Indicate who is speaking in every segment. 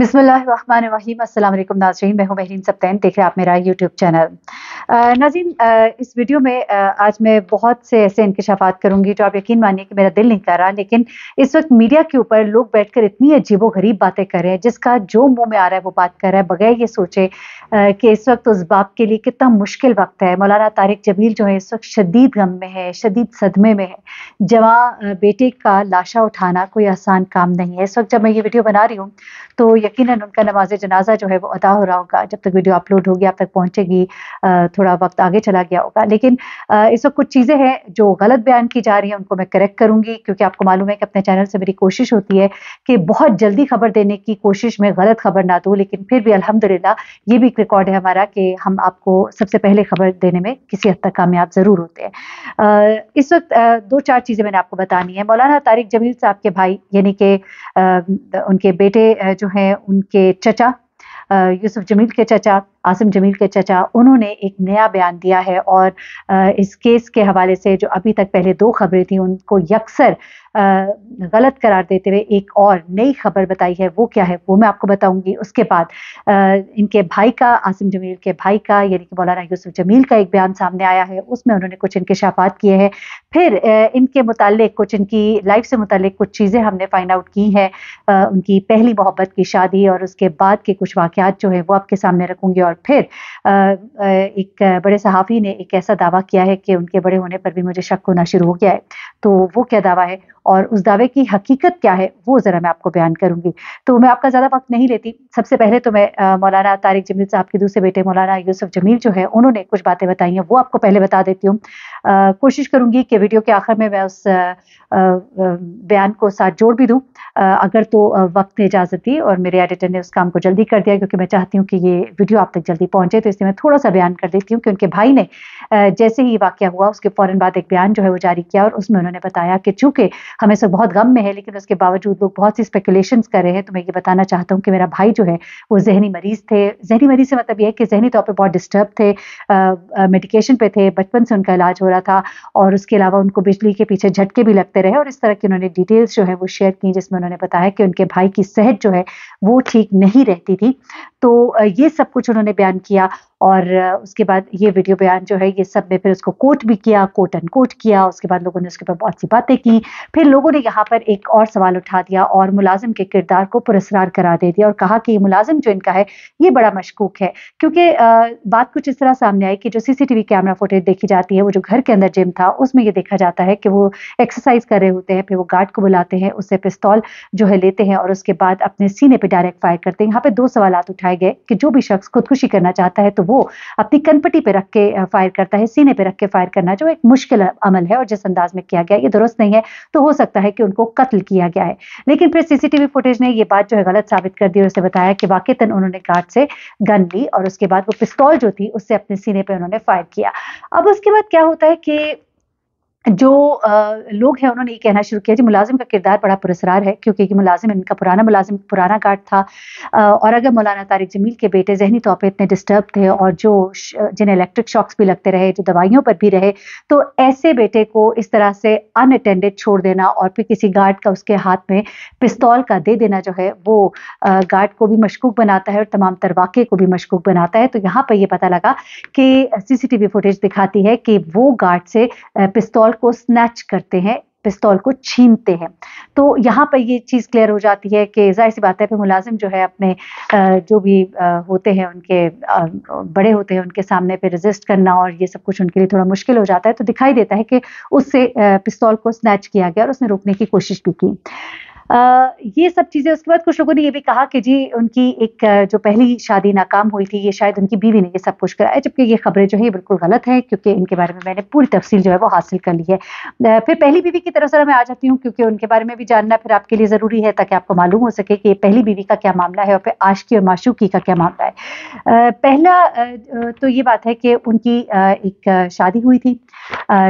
Speaker 1: बिस्मिल्लाम असलम नाजरीन मैं हूँ महरीन सप्तैन देख रहे हैं आप मेरा यूट्यूब चैनल नाजीन इस वीडियो में आज मैं बहुत से ऐसे इंकशाफात करूँगी जो आप यकीन मानिए कि मेरा दिल नहीं कर रहा लेकिन इस वक्त मीडिया के ऊपर लोग बैठ कर इतनी व गरीब बातें कर रहे हैं जिसका जो मुँह में आ रहा है वो बात कर रहा है बगैर ये सोचे कि इस वक्त उस बाप के लिए कितना मुश्किल वक्त है मौलाना तारिक जमील जो है इस वक्त शदीद गम में है शदीद सदमे में है जवां बेटे का लाशा उठाना कोई आसान काम नहीं है इस वक्त जब मैं ये वीडियो बना रही हूँ तो यकीन उनका नमाज जनाजा जो है वो अदा हो रहा होगा जब तक वीडियो अपलोड होगी आप तक पहुंचेगी थोड़ा वक्त आगे चला गया होगा लेकिन इस वक्त कुछ चीज़ें हैं जो गलत बयान की जा रही हैं उनको मैं करेक्ट करूंगी क्योंकि आपको मालूम है कि अपने चैनल से मेरी कोशिश होती है कि बहुत जल्दी खबर देने की कोशिश में गलत खबर ना दूँ लेकिन फिर भी अलहमदिल्ला ये भी एक रिकॉर्ड है हमारा कि हम आपको सबसे पहले खबर देने में किसी हद तक कामयाब ज़रूर होते हैं इस वक्त दो चार चीज़ें मैंने आपको बतानी है मौलाना तारिक जमील साहब के भाई यानी कि उनके बेटे जो हैं उनके चचा यूसुफ जमील के चचा आसिम जमील के चचा उन्होंने एक नया बयान दिया है और इस केस के हवाले से जो अभी तक पहले दो खबरें थी उनको यकसर गलत करार देते हुए एक और नई खबर बताई है वो क्या है वो मैं आपको बताऊंगी उसके बाद इनके भाई का आसिम जमील के भाई का यानी कि मौलाना यूसुफ जमील का एक बयान सामने आया है उसमें उन्होंने कुछ शाफात किए हैं फिर इनके मुतालिक कुछ इनकी लाइफ से मुतलिक कुछ चीज़ें हमने फाइंड आउट की हैं उनकी पहली मोहब्बत की शादी और उसके बाद के कुछ वाक़ात जो है वो आपके सामने रखूँगी और फिर एक बड़े सहाफ़ी ने एक ऐसा दावा किया है कि उनके बड़े होने पर भी मुझे शक होना शुरू हो गया है तो वो क्या दावा है और उस दावे की हकीकत क्या है वो ज़रा मैं आपको बयान करूँगी तो मैं आपका ज़्यादा वक्त नहीं लेती सबसे पहले तो मैं मौलाना तारिक जमील साहब के दूसरे बेटे मौलाना यूसुफ जमील जो है उन्होंने कुछ बातें बताई हैं वो आपको पहले बता देती हूँ कोशिश करूँगी कि वीडियो के आखिर में मैं उस बयान को साथ जोड़ भी दूँ अगर तो वक्त ने इजाज़त दी और मेरे एडिटर ने उस काम को जल्दी कर दिया क्योंकि मैं चाहती हूँ कि ये वीडियो आप तक जल्दी पहुँचे तो इसलिए मैं थोड़ा सा बयान कर देती हूँ कि उनके भाई ने जैसे ही वाक्य हुआ उसके फ़ौरन बाद एक बयान जो है वो जारी किया और उसमें उन्होंने बताया कि चूँकि हमें सब बहुत गम में है लेकिन उसके बावजूद लोग बहुत सी स्पेकुलेशन कर रहे हैं तो मैं ये बताना चाहता हूँ कि मेरा भाई जो है वो जहनी मरीज़ थे जहनी मरीज़ से मतलब ये है कि जहनी तौर पर बहुत डिस्टर्ब थे मेडिकेशन पे थे बचपन से उनका इलाज हो रहा था और उसके अलावा उनको बिजली के पीछे झटके भी लगते रहे और इस तरह की उन्होंने डिटेल्स जो है वो शेयर की जिसमें उन्होंने बताया कि उनके भाई की सेहत जो है वो ठीक नहीं रहती थी तो ये सब कुछ उन्होंने बयान किया और उसके बाद ये वीडियो बयान जो है ये सब में फिर उसको कोट भी किया कोट एंड कोट किया उसके बाद लोगों ने उसके ऊपर बहुत सी बातें की फिर लोगों ने यहाँ पर एक और सवाल उठा दिया और मुलाजिम के किरदार को पुरस्कार करा दे दिया और कहा कि मुलाजिम जो इनका है ये बड़ा मशकूक है क्योंकि बात कुछ इस तरह सामने आई कि जो सीसीटीवी कैमरा फुटेज देखी जाती है वो जो घर के अंदर जिम था उसमें ये देखा जाता है कि वो एक्सरसाइज कर रहे होते हैं फिर वो गार्ड को बुलाते हैं उससे पिस्तौल जो है लेते हैं और उसके बाद अपने सीने पर डायरेक्ट फायर करते हैं यहाँ पे दो सवाल उठाए गए कि जो भी शख्स खुदकुशी करना चाहता है तो वो अपनी कनपटी पे रख के फायर करता है सीने पे रख के फायर करना जो एक मुश्किल अमल है और जिस अंदाज में किया गया ये दुरुस्त नहीं है तो हो सकता है कि उनको कत्ल किया गया है लेकिन फिर सीसीटीवी फुटेज ने ये बात जो है गलत साबित कर दी और उसे बताया कि वाकई उन्होंने गार्ड से गन ली और उसके बाद वो पिस्तौल जो थी उससे अपने सीने पर उन्होंने फायर किया अब उसके बाद क्या होता है कि जो लोग हैं उन्होंने ये कहना शुरू किया जी मुलाजिम का किरदार बड़ा पुरसरार है क्योंकि कि मुलाजिम इनका पुराना मुलाजिम पुराना गार्ड था और अगर मौलाना तारिक जमील के बेटे जहनी तौर पर इतने डिस्टर्ब थे और जो जिन्हें इलेक्ट्रिक शॉक्स भी लगते रहे जो दवाइयों पर भी रहे तो ऐसे बेटे को इस तरह से अनअटेंडेड छोड़ देना और फिर किसी गार्ड का उसके हाथ में पिस्तौल का दे देना जो है वो गार्ड को भी मशकूक बनाता है और तमाम तरवाके को भी मशकूक बनाता है तो यहाँ पर यह पता लगा कि सीसीटीवी फुटेज दिखाती है कि वो गार्ड से पिस्तौल पिस्तौल को स्नैच करते हैं पिस्तौल को छीनते हैं तो यहाँ पर ये चीज़ क्लियर हो जाती है कि जाहिर सी बात है मुलाजिम जो है अपने जो भी होते हैं उनके बड़े होते हैं उनके सामने पे रजिस्ट करना और ये सब कुछ उनके लिए थोड़ा मुश्किल हो जाता है तो दिखाई देता है कि उससे पिस्तौल को स्नैच किया गया और उसने रोकने की कोशिश भी की ये सब चीज़ें उसके बाद कुछ लोगों ने ये भी कहा कि जी उनकी एक जो पहली शादी नाकाम हुई थी ये शायद उनकी बीवी ने ये सब कुछ कराया जबकि ये खबरें जो है ये बिल्कुल गलत हैं क्योंकि इनके बारे में मैंने पूरी तफसील जो है वो हासिल कर ली है फिर पहली बीवी की तरफ से मैं आ जाती हूँ क्योंकि उनके बारे में भी जानना फिर आपके लिए ज़रूरी है ताकि आपको मालूम हो सके कि ये पहली बीवी का क्या मामला है और फिर आशकी और माशूकी का क्या मामला है पहला तो ये बात है कि उनकी एक शादी हुई थी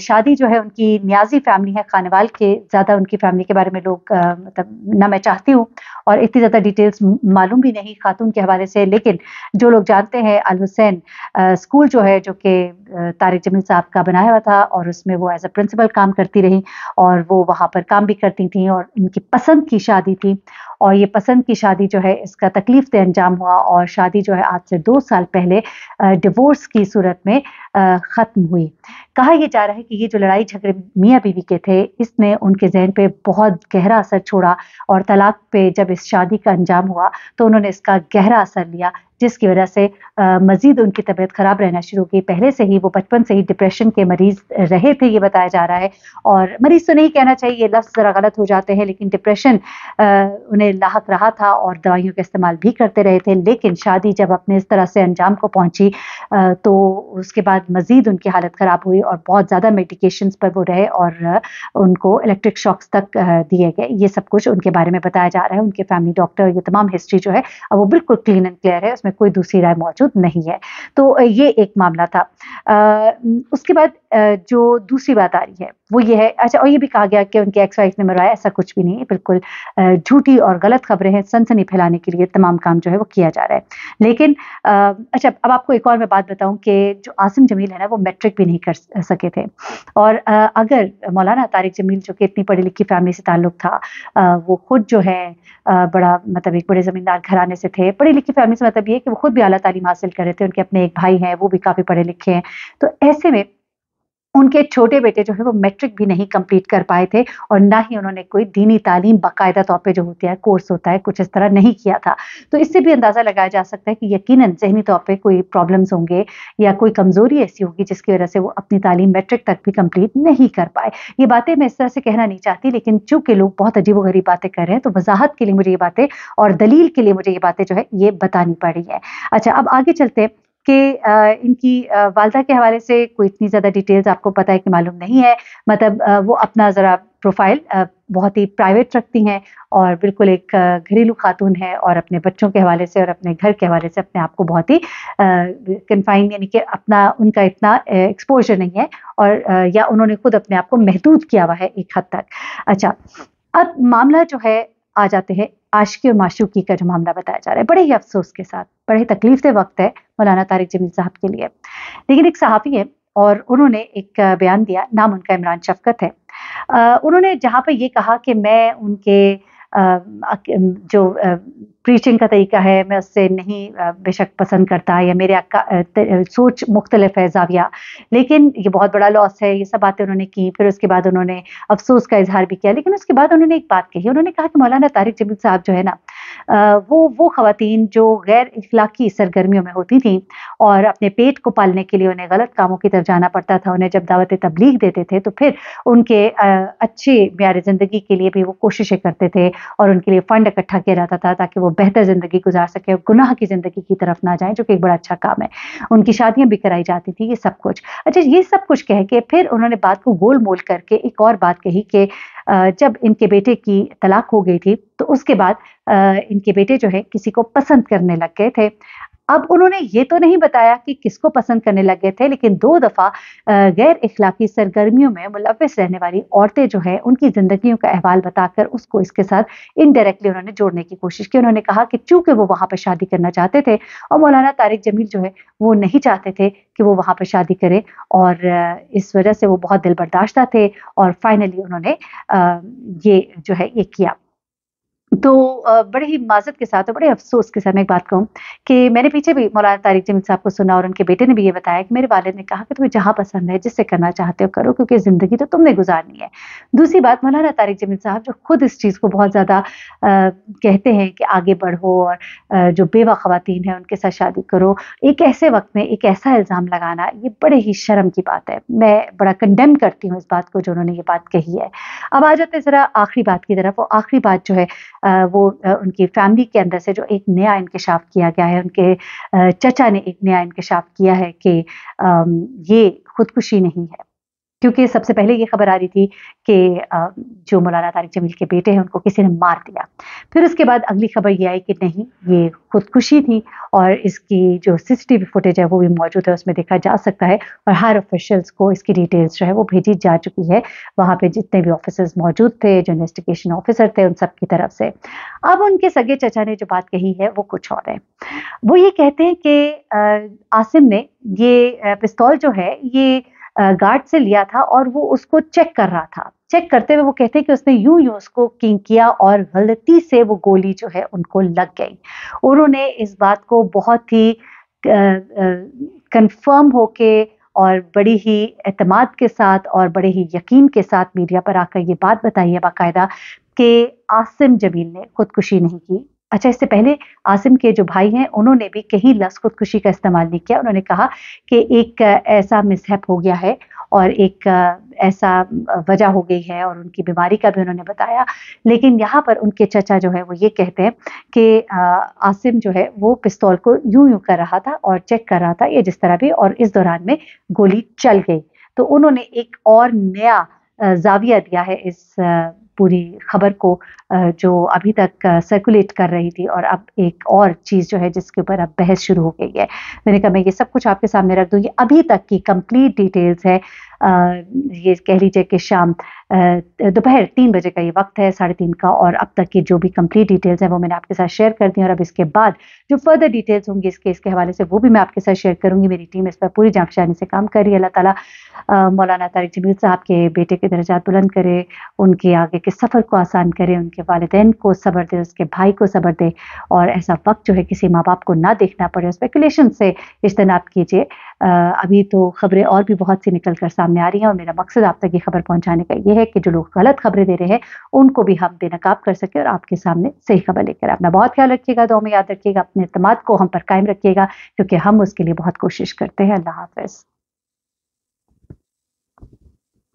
Speaker 1: शादी जो है उनकी न्याजी फैमिली है खानवाल के ज़्यादा उनकी फैमिली के बारे में लोग मतलब मतलब ना मैं चाहती हूँ और इतनी ज़्यादा डिटेल्स मालूम भी नहीं खातून के हवाले से लेकिन जो लोग जानते हैं अल हुसैन स्कूल जो है जो कि तारिक जमील साहब का बनाया हुआ था और उसमें वो एज अ प्रिंसिपल काम करती रही और वो वहाँ पर काम भी करती थी और उनकी पसंद की शादी थी और ये पसंद की शादी जो है इसका तकलीफ से अंजाम हुआ और शादी जो है आज से दो साल पहले डिवोर्स की सूरत में ख़त्म हुई कहा यह जा रहा है कि ये जो लड़ाई झगड़े मियाँ बीवी के थे इसने उनके जहन पे बहुत गहरा असर छोड़ा और तलाक पे जब इस शादी का अंजाम हुआ तो उन्होंने इसका गहरा असर लिया जिसकी वजह से मज़ीद उनकी तबीयत ख़राब रहना शुरू की पहले से ही वो बचपन से ही डिप्रेशन के मरीज़ रहे थे ये बताया जा रहा है और मरीज़ तो नहीं कहना चाहिए ये लफ्ज़ ज़रा गलत हो जाते हैं लेकिन डिप्रेशन उन्हें लाक रहा था और दवाइयों का इस्तेमाल भी करते रहे थे लेकिन शादी जब अपने इस तरह से अंजाम को पहुंची तो उसके बाद मज़ीद उनकी हालत ख़राब हुई और बहुत ज़्यादा मेडिकेशन पर वो रहे और उनको इलेक्ट्रिक शॉक्स तक दिए गए ये सब कुछ उनके बारे में बताया जा रहा है उनके फैमिली डॉक्टर ये तमाम हिस्ट्री जो है वो बिल्कुल क्लीन एंड क्लियर है इसमें कोई दूसरी राय मौजूद नहीं है तो ये एक मामला था आ, उसके बाद जो दूसरी बात आ रही है वो ये है अच्छा और ये भी कहा गया कि उनके एक्स वाइफ ने मरवाया ऐसा कुछ भी नहीं है बिल्कुल झूठी और गलत खबरें हैं सनसनी फैलाने के लिए तमाम काम जो है वो किया जा रहा है लेकिन अच्छा अब आपको एक और मैं बात बताऊं कि जो आसिम जमील है ना वो मैट्रिक भी नहीं कर सके थे और अगर मौलाना तारिक जमील जो कि इतनी पढ़ी लिखी फैमिली से ताल्लुक था वो खुद जो है बड़ा मतलब एक बड़े ज़मींदार घराने से थे पढ़ी लिखी फैमिली से मतलब ये है कि वो खुद भी अली तालीम हासिल कर रहे थे उनके अपने एक भाई हैं वो भी काफ़ी पढ़े लिखे हैं तो ऐसे में उनके छोटे बेटे जो है वो मैट्रिक भी नहीं कंप्लीट कर पाए थे और ना ही उन्होंने कोई दीनी तालीम बाकायदा तौर पे जो होती है कोर्स होता है कुछ इस तरह नहीं किया था तो इससे भी अंदाज़ा लगाया जा सकता है कि यकीनन जहनी तौर पे कोई प्रॉब्लम्स होंगे या कोई कमज़ोरी ऐसी होगी जिसकी वजह से वो अपनी तालीम मैट्रिक तक भी कंप्लीट नहीं कर पाए ये बातें मैं इस तरह से कहना नहीं चाहती लेकिन चूंकि लोग बहुत अजीब गरीब बातें कर रहे हैं तो वजाहत के लिए मुझे ये बातें और दलील के लिए मुझे ये बातें जो है ये बतानी पड़ी है अच्छा अब आगे चलते हैं कि इनकी वालदा के हवाले से कोई इतनी ज़्यादा डिटेल्स आपको पता है कि मालूम नहीं है मतलब वो अपना ज़रा प्रोफाइल बहुत ही प्राइवेट रखती हैं और बिल्कुल एक घरेलू खातून है और अपने बच्चों के हवाले से और अपने घर के हवाले से अपने आप को बहुत ही कन्फाइन यानी कि अपना उनका इतना एक्सपोजर नहीं है और या उन्होंने खुद अपने आप को महदूद किया हुआ है एक हद तक अच्छा अब मामला जो है आ जाते हैं आशिकी और माशूकी का जो मामला बताया जा रहा है बड़े ही अफसोस के साथ बड़े ही तकलीफ से वक्त है मौलाना तारिक जमील साहब के लिए लेकिन एक सहाफ़ी है और उन्होंने एक बयान दिया नाम उनका इमरान शफकत है आ, उन्होंने जहाँ पर यह कहा कि मैं उनके आ, जो प्रीचिंग का तरीका है मैं उससे नहीं बेशक पसंद करता या मेरे सोच मुख्तलिफ है जाविया लेकिन ये बहुत बड़ा लॉस है ये सब बातें उन्होंने की फिर उसके बाद उन्होंने अफसोस का इजहार भी किया लेकिन उसके बाद उन्होंने एक बात कही उन्होंने कहा कि मौलाना तारिक जमील साहब जो है ना वो वो खातन जो गैर इखलाकी सरगर्मियों में होती थी और अपने पेट को पालने के लिए उन्हें गलत कामों की तरफ जाना पड़ता था उन्हें जब दावत तबलीग देते थे तो फिर उनके अच्छे म्यार ज़िंदगी के लिए भी वो कोशिशें करते थे और उनके लिए फ़ंड इकट्ठा किया जाता था ताकि वो बेहतर ज़िंदगी गुजार सके और गुनाह की ज़िंदगी की तरफ ना जाए जो कि एक बड़ा अच्छा काम है उनकी शादियां भी कराई जाती थी ये सब कुछ अच्छा ये सब कुछ कह के फिर उन्होंने बात को गोल मोल करके एक और बात कही कि जब इनके बेटे की तलाक हो गई थी तो उसके बाद इनके बेटे जो है किसी को पसंद करने लग गए थे अब उन्होंने ये तो नहीं बताया कि किसको पसंद करने लगे थे लेकिन दो दफ़ा गैर इखलाकी सरगर्मियों में मुलविस रहने वाली औरतें जो है उनकी ज़िंदगियों का अहवाल बताकर उसको इसके साथ इनडायरेक्टली उन्होंने जोड़ने की कोशिश की उन्होंने कहा कि चूंकि वो वहाँ पर शादी करना चाहते थे और मौलाना तारिक जमील जो है वो नहीं चाहते थे कि वो वहाँ पर शादी करे और इस वजह से वो बहुत दिल बर्दाश्त थे और फाइनली उन्होंने ये जो है ये किया तो बड़े ही माजत के साथ और बड़े अफसोस के साथ मैं एक बात कहूँ कि मैंने पीछे भी मौलाना तारिक जमीन साहब को सुना और उनके बेटे ने भी ये बताया कि मेरे वाले ने कहा कि तुम्हें जहाँ पसंद है जिससे करना चाहते हो करो क्योंकि ज़िंदगी तो तुमने गुजारनी है दूसरी बात मौलाना तारिक जमीन साहब जो खुद इस चीज़ को बहुत ज़्यादा कहते हैं कि आगे बढ़ो और जो बेवा खुतिन है उनके साथ शादी करो एक ऐसे वक्त में एक ऐसा इल्ज़ाम लगाना ये बड़े ही शर्म की बात है मैं बड़ा कंडेम करती हूँ इस बात को जो उन्होंने ये बात कही है अब आ जाते हैं ज़रा आखिरी बात की तरफ और आखिरी बात जो है वो उनकी फैमिली के अंदर से जो एक नया इंकशाफ किया गया है उनके चचा ने एक नया इंकशाफ किया है कि ये खुदकुशी नहीं है क्योंकि सबसे पहले ये खबर आ रही थी कि जो मौलाना तारिक जमील के बेटे हैं उनको किसी ने मार दिया फिर उसके बाद अगली खबर ये आई कि नहीं ये खुदकुशी थी और इसकी जो सी फुटेज है वो भी मौजूद है उसमें देखा जा सकता है और हर ऑफिशल्स को इसकी डिटेल्स जो है वो भेजी जा चुकी है वहाँ पर जितने भी ऑफिसर्स मौजूद थे जो इन्वेस्टिगेशन ऑफिसर थे उन सब की तरफ से अब उनके सगे चचा ने जो बात कही है वो कुछ और है वो ये कहते हैं कि आसिम ने ये पिस्तौल जो है ये गार्ड से लिया था और वो उसको चेक कर रहा था चेक करते हुए वो कहते हैं कि उसने यूं यूं उसको किंग किया और गलती से वो गोली जो है उनको लग गई उन्होंने इस बात को बहुत ही कंफर्म होके और बड़ी ही एतमाद के साथ और बड़े ही यकीन के साथ मीडिया पर आकर ये बात बताई है बाकायदा कि आसिम जमील ने खुदकुशी नहीं की अच्छा इससे पहले आसिम के जो भाई हैं उन्होंने भी कहीं लफ्ज़ खुदकुशी का इस्तेमाल नहीं किया उन्होंने कहा कि एक ऐसा मिसहैप हो गया है और एक ऐसा वजह हो गई है और उनकी बीमारी का भी उन्होंने बताया लेकिन यहाँ पर उनके चचा जो है वो ये कहते हैं कि आसिम जो है वो पिस्तौल को यूं यूं कर रहा था और चेक कर रहा था या जिस तरह भी और इस दौरान में गोली चल गई तो उन्होंने एक और नया जाविया दिया है इस पूरी खबर को जो अभी तक सर्कुलेट कर रही थी और अब एक और चीज़ जो है जिसके ऊपर अब बहस शुरू हो गई है मैंने कहा मैं ये सब कुछ आपके सामने रख ये अभी तक की कंप्लीट डिटेल्स है ये कह लीजिए कि शाम दोपहर तीन बजे का ये वक्त है साढ़े तीन का और अब तक की जो भी कंप्लीट डिटेल्स हैं वो मैंने आपके साथ शेयर कर दी और अब इसके बाद जो फर्दर डिटेल्स होंगी इस केस के हवाले से वो भी मैं आपके साथ शेयर करूंगी मेरी टीम इस पर पूरी जामशानी से काम कर रही है अल्लाह ताला मौलाना तारिक जमील साहब के बेटे के दर्जात बुलंद करे उनके आगे के सफ़र को आसान करे उनके वालदेन को सबर दे उसके भाई को सबर दे और ऐसा वक्त जो है किसी माँ बाप को ना देखना पड़े स्पेकुलेशन से इज्तनाब कीजिए अभी तो खबरें और भी बहुत सी निकल कर सामने आ रही हैं और मेरा मकसद आप तक ये खबर पहुंचाने का ये है कि जो लोग गलत खबरें दे रहे हैं उनको भी हम बेनकाब कर सकें और आपके सामने सही खबर लेकर अपना बहुत ख्याल रखिएगा दो में याद रखिएगा अपने अतमाद को हम पर कायम रखिएगा क्योंकि हम उसके लिए बहुत कोशिश करते हैं अल्लाह हाफिज़